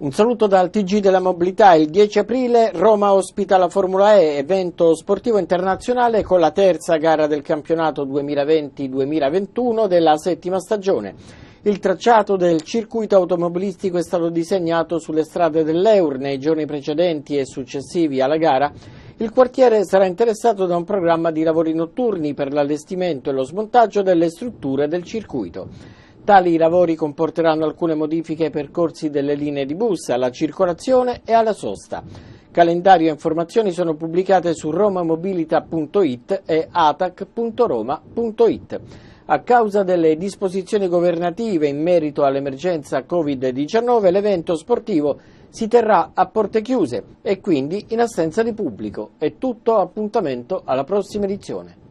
Un saluto dal TG della mobilità. Il 10 aprile Roma ospita la Formula E, evento sportivo internazionale con la terza gara del campionato 2020-2021 della settima stagione. Il tracciato del circuito automobilistico è stato disegnato sulle strade dell'Eur nei giorni precedenti e successivi alla gara. Il quartiere sarà interessato da un programma di lavori notturni per l'allestimento e lo smontaggio delle strutture del circuito. Tali lavori comporteranno alcune modifiche ai percorsi delle linee di bus, alla circolazione e alla sosta. Calendario e informazioni sono pubblicate su romamobilita.it e atac.roma.it. A causa delle disposizioni governative in merito all'emergenza Covid-19, l'evento sportivo si terrà a porte chiuse e quindi in assenza di pubblico. È tutto, appuntamento alla prossima edizione.